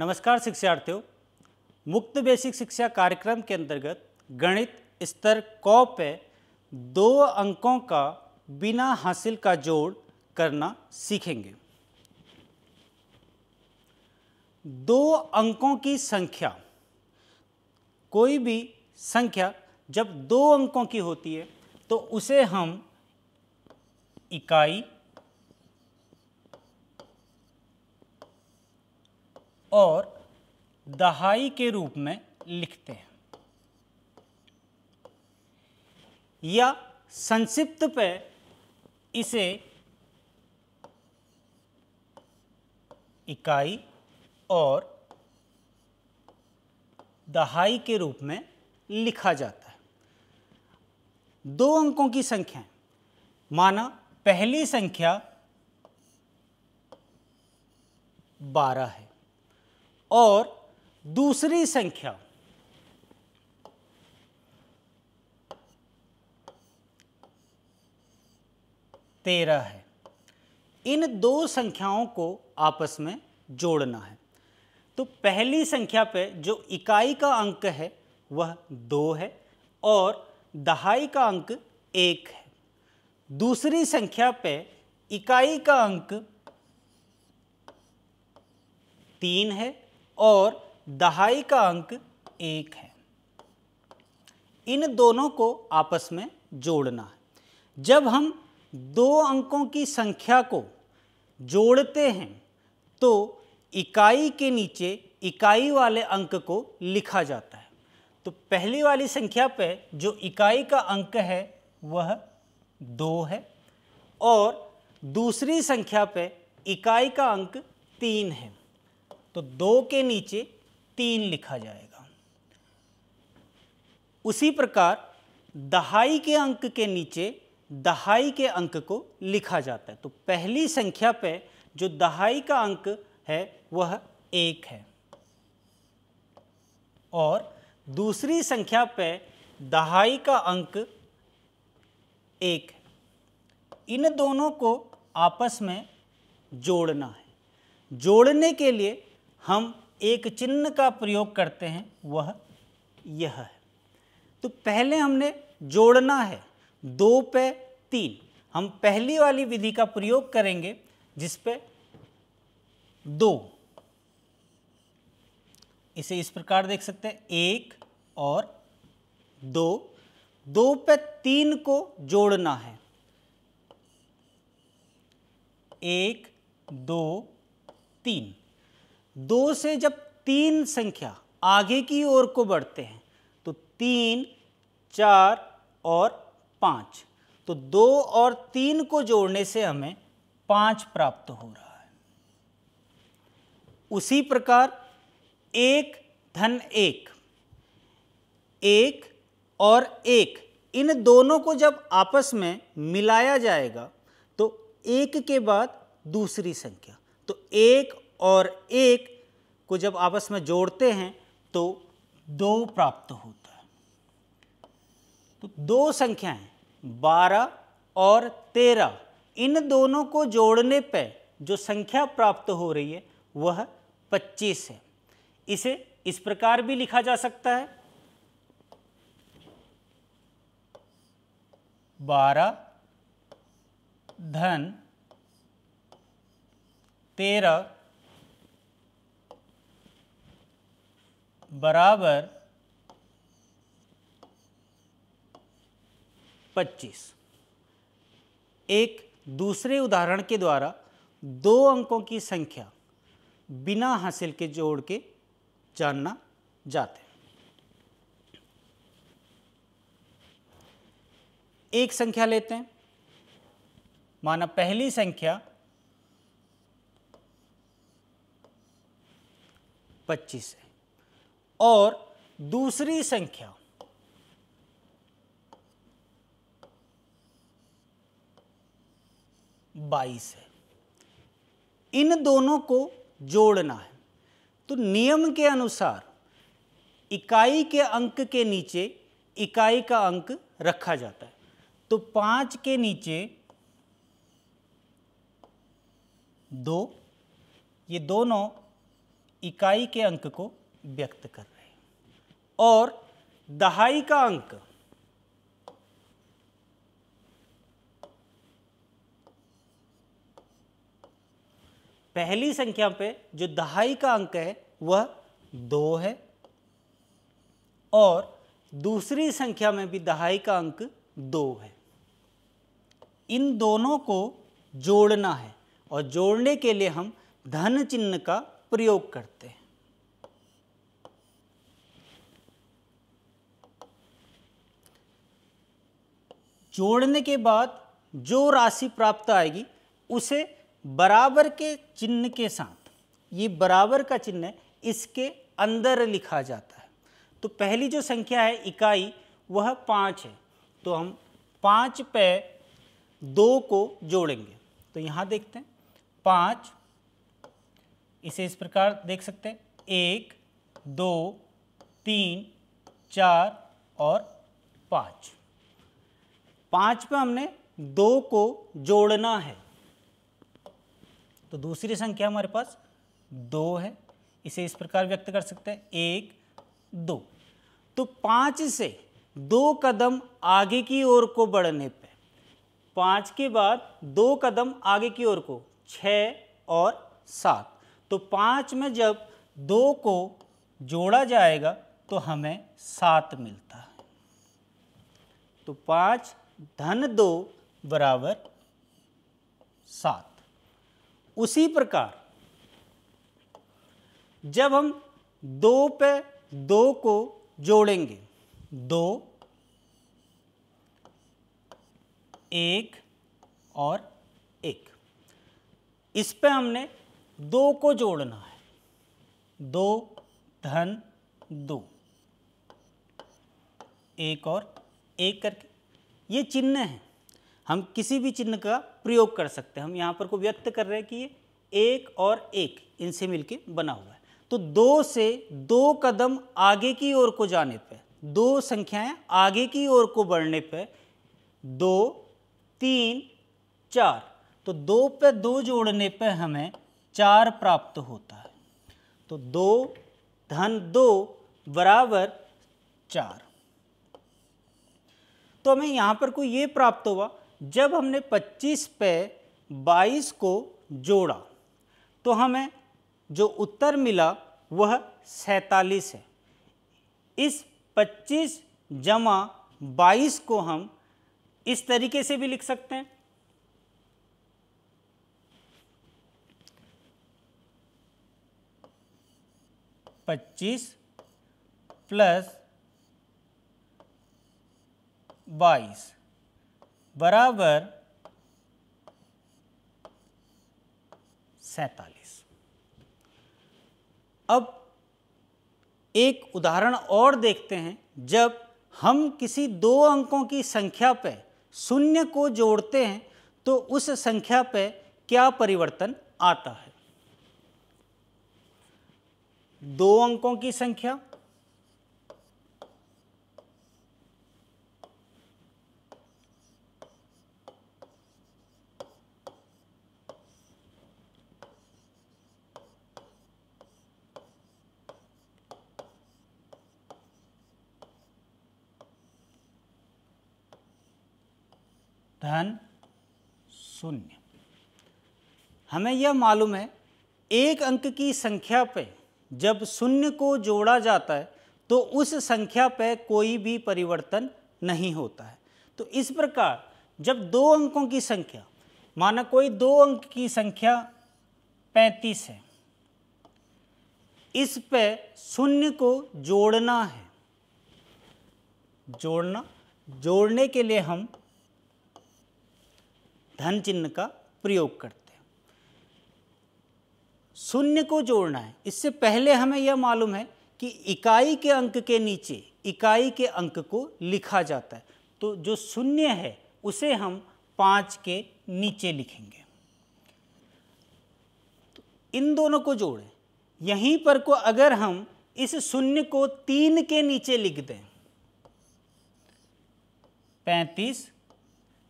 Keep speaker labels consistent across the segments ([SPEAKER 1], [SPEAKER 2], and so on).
[SPEAKER 1] नमस्कार शिक्षार्थियों मुक्त बेसिक शिक्षा कार्यक्रम के अंतर्गत गणित स्तर क पे दो अंकों का बिना हासिल का जोड़ करना सीखेंगे दो अंकों की संख्या कोई भी संख्या जब दो अंकों की होती है तो उसे हम इकाई और दहाई के रूप में लिखते हैं या संक्षिप्त पे इसे इकाई और दहाई के रूप में लिखा जाता है दो अंकों की संख्या माना पहली संख्या बारह है और दूसरी संख्या तेरह है इन दो संख्याओं को आपस में जोड़ना है तो पहली संख्या पे जो इकाई का अंक है वह दो है और दहाई का अंक एक है दूसरी संख्या पे इकाई का अंक तीन है और दहाई का अंक एक है इन दोनों को आपस में जोड़ना है जब हम दो अंकों की संख्या को जोड़ते हैं तो इकाई के नीचे इकाई वाले अंक को लिखा जाता है तो पहली वाली संख्या पे जो इकाई का अंक है वह दो है और दूसरी संख्या पे इकाई का अंक तीन है तो दो के नीचे तीन लिखा जाएगा उसी प्रकार दहाई के अंक के नीचे दहाई के अंक को लिखा जाता है तो पहली संख्या पे जो दहाई का अंक है वह एक है और दूसरी संख्या पे दहाई का अंक एक है इन दोनों को आपस में जोड़ना है जोड़ने के लिए हम एक चिन्ह का प्रयोग करते हैं वह यह है तो पहले हमने जोड़ना है दो पे तीन हम पहली वाली विधि का प्रयोग करेंगे जिसपे दो इसे इस प्रकार देख सकते हैं एक और दो दो पे तीन को जोड़ना है एक दो तीन दो से जब तीन संख्या आगे की ओर को बढ़ते हैं तो तीन चार और पाँच तो दो और तीन को जोड़ने से हमें पाँच प्राप्त हो रहा है उसी प्रकार एक धन एक एक और एक इन दोनों को जब आपस में मिलाया जाएगा तो एक के बाद दूसरी संख्या तो एक और एक को जब आपस में जोड़ते हैं तो दो प्राप्त होता है तो दो संख्याएं बारह और तेरह इन दोनों को जोड़ने पर जो संख्या प्राप्त हो रही है वह पच्चीस है इसे इस प्रकार भी लिखा जा सकता है बारह धन तेरह बराबर 25 एक दूसरे उदाहरण के द्वारा दो अंकों की संख्या बिना हासिल के जोड़ के जानना जाते हैं एक संख्या लेते हैं माना पहली संख्या 25 है और दूसरी संख्या बाईस है इन दोनों को जोड़ना है तो नियम के अनुसार इकाई के अंक के नीचे इकाई का अंक रखा जाता है तो पांच के नीचे दो ये दोनों इकाई के अंक को व्यक्त कर रहे हैं और दहाई का अंक पहली संख्या पे जो दहाई का अंक है वह दो है और दूसरी संख्या में भी दहाई का अंक दो है इन दोनों को जोड़ना है और जोड़ने के लिए हम धन चिन्ह का प्रयोग करते हैं जोड़ने के बाद जो राशि प्राप्त आएगी उसे बराबर के चिन्ह के साथ ये बराबर का चिन्ह इसके अंदर लिखा जाता है तो पहली जो संख्या है इकाई वह पाँच है तो हम पाँच पे दो को जोड़ेंगे तो यहाँ देखते हैं पाँच इसे इस प्रकार देख सकते हैं एक दो तीन चार और पाँच पांच पे हमने दो को जोड़ना है तो दूसरी संख्या हमारे पास दो है इसे इस प्रकार व्यक्त कर सकते हैं एक दो तो पांच से दो कदम आगे की ओर को बढ़ने पे पांच के बाद दो कदम आगे की ओर को छ और सात तो पांच में जब दो को जोड़ा जाएगा तो हमें सात मिलता है तो पांच धन दो बराबर सात उसी प्रकार जब हम दो पे दो को जोड़ेंगे दो एक और एक इस पे हमने दो को जोड़ना है दो धन दो एक और एक करके ये चिन्ह है हम किसी भी चिन्ह का प्रयोग कर सकते हैं हम यहाँ पर को व्यक्त कर रहे हैं कि ये एक और एक इनसे मिलके बना हुआ है तो दो से दो कदम आगे की ओर को जाने पर दो संख्याएं आगे की ओर को बढ़ने पर दो तीन चार तो दो पे दो जोड़ने पे हमें चार प्राप्त होता है तो दो धन दो बराबर चार तो हमें यहाँ पर कोई ये प्राप्त हुआ जब हमने 25 पे 22 को जोड़ा तो हमें जो उत्तर मिला वह सैतालीस है इस 25 जमा 22 को हम इस तरीके से भी लिख सकते हैं पच्चीस प्लस बाईस बराबर सैतालीस अब एक उदाहरण और देखते हैं जब हम किसी दो अंकों की संख्या पर शून्य को जोड़ते हैं तो उस संख्या पर क्या परिवर्तन आता है दो अंकों की संख्या धन शून्य हमें यह मालूम है एक अंक की संख्या पे जब शून्य को जोड़ा जाता है तो उस संख्या पे कोई भी परिवर्तन नहीं होता है तो इस प्रकार जब दो अंकों की संख्या माना कोई दो अंक की संख्या पैंतीस है इस पे शून्य को जोड़ना है जोड़ना जोड़ने के लिए हम धन चिन्ह का प्रयोग करते हैं शून्य को जोड़ना है इससे पहले हमें यह मालूम है कि इकाई के अंक के नीचे इकाई के अंक को लिखा जाता है तो जो शून्य है उसे हम पाँच के नीचे लिखेंगे तो इन दोनों को जोड़ें यहीं पर को अगर हम इस शून्य को तीन के नीचे लिख दें पैंतीस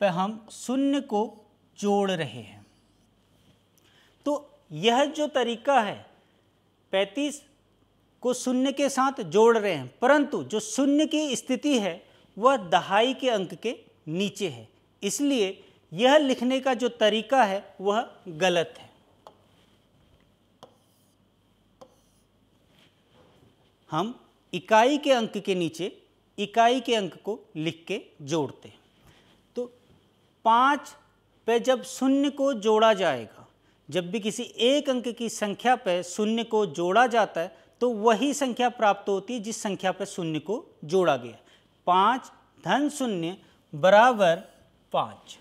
[SPEAKER 1] पर हम शून्य को जोड़ रहे हैं तो यह जो तरीका है पैंतीस को शून्य के साथ जोड़ रहे हैं परंतु जो शून्य की स्थिति है वह दहाई के अंक के नीचे है इसलिए यह लिखने का जो तरीका है वह गलत है हम इकाई के अंक के नीचे इकाई के अंक को लिख के जोड़ते हैं पाँच पे जब शून्य को जोड़ा जाएगा जब भी किसी एक अंक की संख्या पे शून्य को जोड़ा जाता है तो वही संख्या प्राप्त होती है जिस संख्या पे शून्य को जोड़ा गया पाँच धन शून्य बराबर पाँच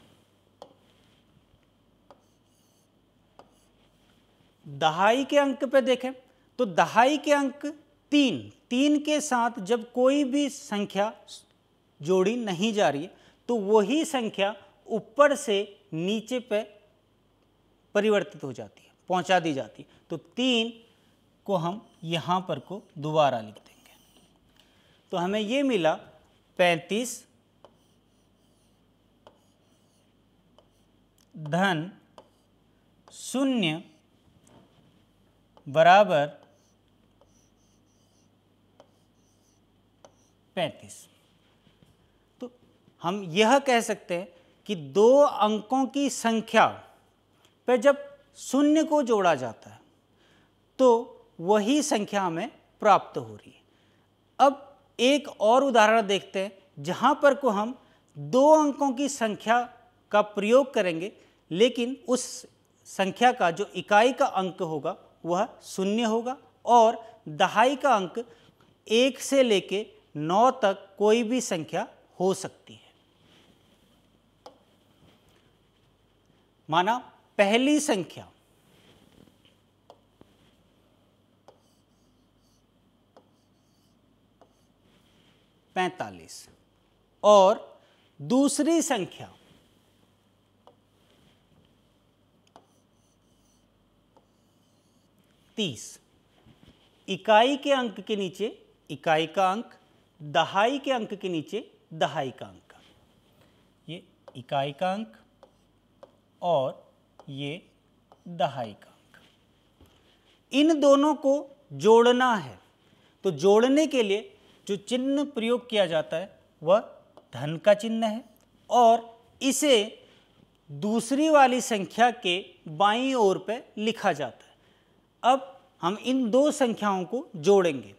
[SPEAKER 1] दहाई के अंक पे देखें तो दहाई के अंक तीन तीन के साथ जब कोई भी संख्या जोड़ी नहीं जा रही है तो वही संख्या ऊपर से नीचे पे परिवर्तित हो जाती है पहुंचा दी जाती है तो तीन को हम यहाँ पर को दोबारा लिख देंगे तो हमें ये मिला पैंतीस धन शून्य बराबर पैंतीस तो हम यह कह सकते हैं कि दो अंकों की संख्या पर जब शून्य को जोड़ा जाता है तो वही संख्या हमें प्राप्त हो रही है अब एक और उदाहरण देखते हैं जहाँ पर को हम दो अंकों की संख्या का प्रयोग करेंगे लेकिन उस संख्या का जो इकाई का अंक होगा वह शून्य होगा और दहाई का अंक एक से लेके नौ तक कोई भी संख्या हो सकती है माना पहली संख्या पैंतालीस और दूसरी संख्या तीस इकाई के अंक के नीचे इकाई का अंक दहाई के अंक के नीचे दहाई का अंक ये इकाई का अंक और ये दहाई का इन दोनों को जोड़ना है तो जोड़ने के लिए जो चिन्ह प्रयोग किया जाता है वह धन का चिन्ह है और इसे दूसरी वाली संख्या के बाईं ओर पे लिखा जाता है अब हम इन दो संख्याओं को जोड़ेंगे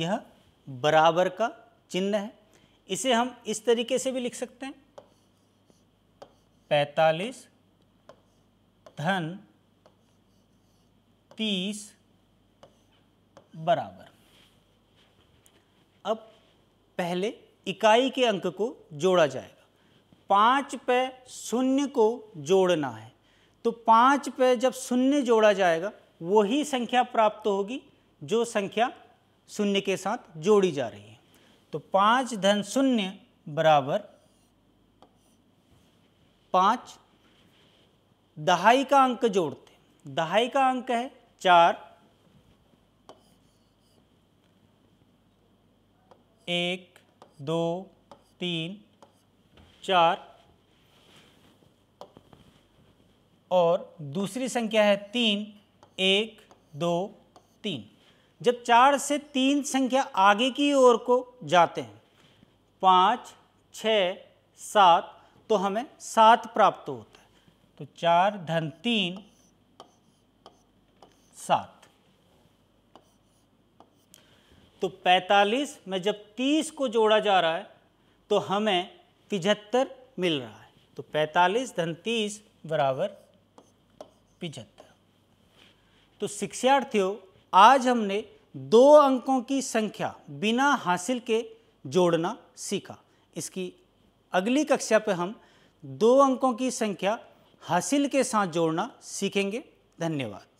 [SPEAKER 1] यह बराबर का चिन्ह है इसे हम इस तरीके से भी लिख सकते हैं पैतालीस धन तीस बराबर अब पहले इकाई के अंक को जोड़ा जाएगा पांच पे शून्य को जोड़ना है तो पांच पे जब शून्य जोड़ा जाएगा वही संख्या प्राप्त होगी जो संख्या शून्य के साथ जोड़ी जा रही है तो पाँच धन शून्य बराबर पाँच दहाई का अंक जोड़ते दहाई का अंक है चार एक दो तीन चार और दूसरी संख्या है तीन एक दो तीन जब चार से तीन संख्या आगे की ओर को जाते हैं पाँच छ सात तो हमें सात प्राप्त होता है तो चार धन तीन सात तो 45 में जब 30 को जोड़ा जा रहा है तो हमें पिछहत्तर मिल रहा है तो 45 धन 30 बराबर पिछहत्तर तो शिक्षार्थियों आज हमने दो अंकों की संख्या बिना हासिल के जोड़ना सीखा इसकी अगली कक्षा पर हम दो अंकों की संख्या हासिल के साथ जोड़ना सीखेंगे धन्यवाद